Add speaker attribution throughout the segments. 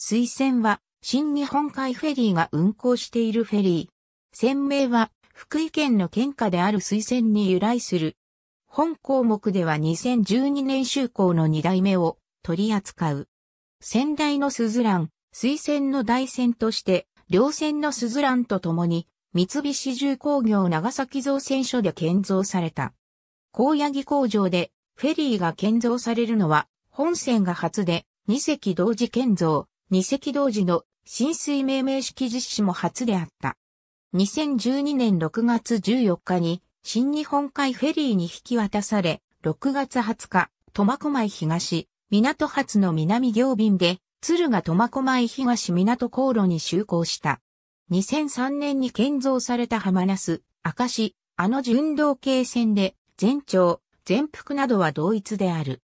Speaker 1: 水線は、新日本海フェリーが運航しているフェリー。船名は、福井県の県下である水線に由来する。本項目では2012年就航の2代目を取り扱う。先代のスズラン、水線の代線として、両線のスズランと共に、三菱重工業長崎造船所で建造された。高野木工場でフェリーが建造されるのは、本線が初で、2隻同時建造、二隻同時の浸水命名式実施も初であった。2012年6月14日に新日本海フェリーに引き渡され、6月20日、苫小牧東、港発の南行便で、鶴が苫小牧東港航路に就航した。2003年に建造された浜那須、明石、あの巡道系線で、全長、全幅などは同一である。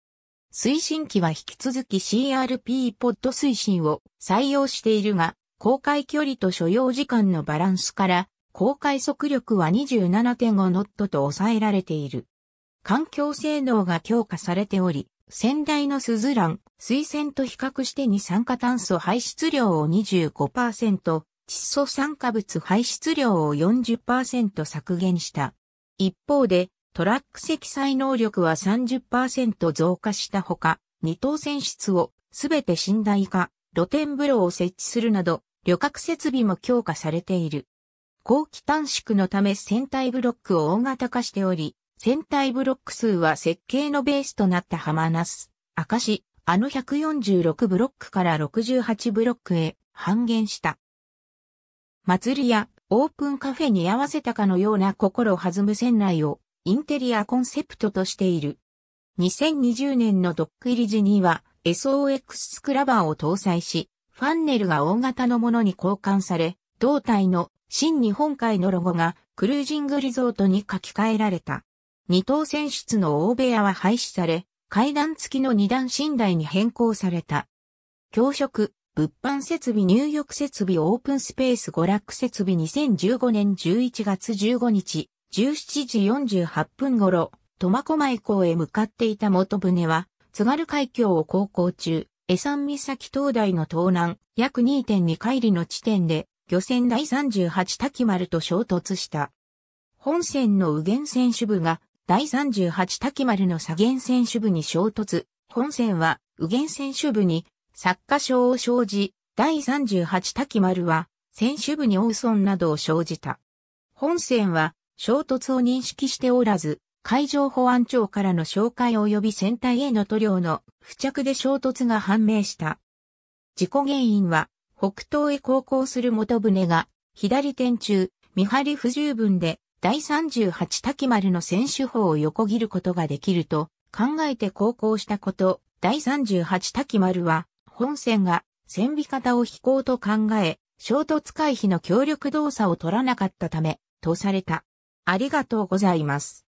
Speaker 1: 推進機は引き続き CRP ポッド推進を採用しているが、公開距離と所要時間のバランスから、公開速力は27.5ノットと抑えられている。環境性能が強化されており、先代のスズラン、水仙と比較して二酸化炭素排出量を25%、窒素酸化物排出量を40%削減した。一方で、トラック積載能力は30%増加したほか、二等船室をすべて寝台化、露天風呂を設置するなど、旅客設備も強化されている。後期短縮のため船体ブロックを大型化しており、船体ブロック数は設計のベースとなった浜ナス、明石、あの146ブロックから68ブロックへ半減した。祭りやオープンカフェに合わせたかのような心弾む船内をインテリアコンセプトとしている。2020年のドック入り時には SOX スクラバーを搭載し、ファンネルが大型のものに交換され、胴体の新日本海のロゴがクルージングリゾートに書き換えられた。二等船室の大部屋は廃止され、階段付きの二段寝台に変更された。教職、物販設備入浴設備オープンスペース娯楽設備2015年11月15日、17時48分頃、苫小牧港へ向かっていた元船は、津軽海峡を航行中、江山岬灯台の東南、約2.2海里の地点で、漁船第38滝丸と衝突した。本船の右舷船首部が、第38滝丸の左舷船首部に衝突。本船は、右舷船首部に、作家賞を生じ、第38滝丸は、船首部に大損などを生じた。本船は、衝突を認識しておらず、海上保安庁からの紹介及び船体への塗料の付着で衝突が判明した。事故原因は、北東へ航行する元船が、左天中、見張り不十分で、第38滝丸の船首砲を横切ることができると考えて航行したこと、第38滝丸は、本船が船尾方を飛行と考え、衝突回避の協力動作を取らなかったため、とされた。ありがとうございます。